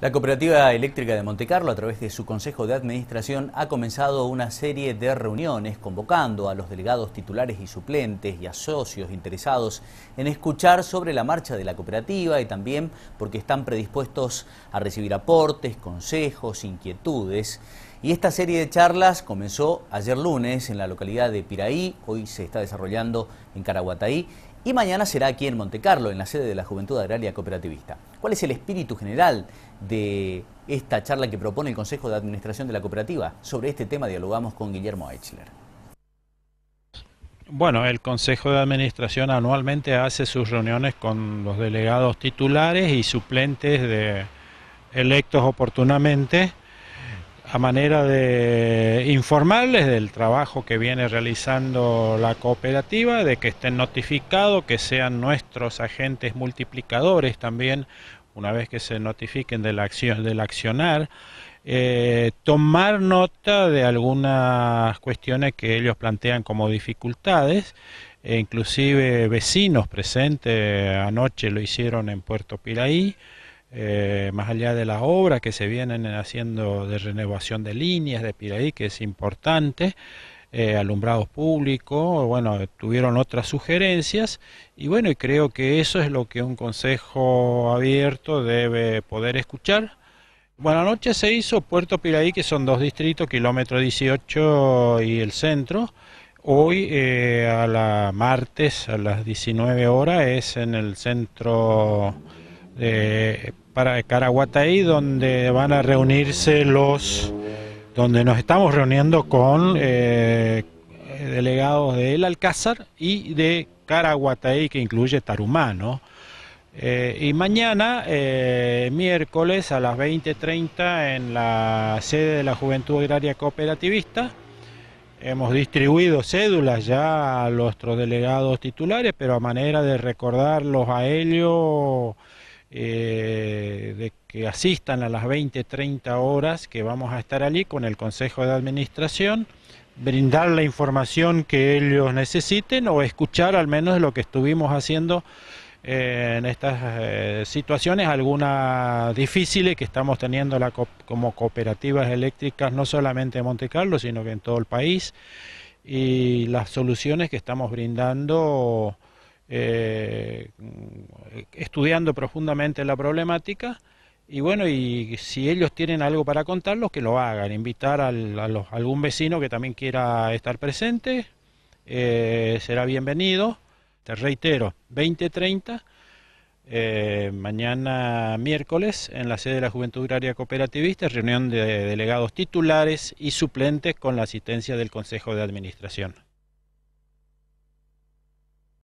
La Cooperativa Eléctrica de Montecarlo, a través de su Consejo de Administración, ha comenzado una serie de reuniones convocando a los delegados titulares y suplentes y a socios interesados en escuchar sobre la marcha de la cooperativa y también porque están predispuestos a recibir aportes, consejos, inquietudes. Y esta serie de charlas comenzó ayer lunes en la localidad de Piraí, hoy se está desarrollando en Caraguataí y mañana será aquí en Montecarlo, en la sede de la Juventud Agraria Cooperativista. ¿Cuál es el espíritu general de esta charla que propone el Consejo de Administración de la Cooperativa? Sobre este tema dialogamos con Guillermo Eichler. Bueno, el Consejo de Administración anualmente hace sus reuniones con los delegados titulares y suplentes electos oportunamente a manera de informarles del trabajo que viene realizando la cooperativa, de que estén notificados, que sean nuestros agentes multiplicadores también una vez que se notifiquen de la del accionar, eh, tomar nota de algunas cuestiones que ellos plantean como dificultades, e inclusive vecinos presentes anoche lo hicieron en Puerto Piraí, eh, más allá de la obra que se vienen haciendo de renovación de líneas de Piraí, que es importante, eh, alumbrados públicos, bueno, tuvieron otras sugerencias y bueno, y creo que eso es lo que un consejo abierto debe poder escuchar. Buenas noches, se hizo Puerto Piraí, que son dos distritos, kilómetro 18 y el centro. Hoy eh, a la martes a las 19 horas es en el centro de para Caraguataí donde van a reunirse los donde nos estamos reuniendo con eh, delegados de El Alcázar y de Caraguatay, que incluye Tarumano. Eh, y mañana, eh, miércoles a las 20.30, en la sede de la Juventud Agraria Cooperativista, hemos distribuido cédulas ya a nuestros delegados titulares, pero a manera de recordarlos a ellos eh, de que asistan a las 20, 30 horas que vamos a estar allí con el Consejo de Administración, brindar la información que ellos necesiten o escuchar al menos lo que estuvimos haciendo eh, en estas eh, situaciones, algunas difíciles que estamos teniendo la como cooperativas eléctricas, no solamente en Monte Carlo, sino que en todo el país, y las soluciones que estamos brindando estudiando profundamente la problemática y bueno, y si ellos tienen algo para contarlos, que lo hagan, invitar a algún vecino que también quiera estar presente, eh, será bienvenido. Te reitero, 20.30, eh, mañana miércoles, en la sede de la Juventud Agraria Cooperativista, reunión de delegados titulares y suplentes con la asistencia del Consejo de Administración.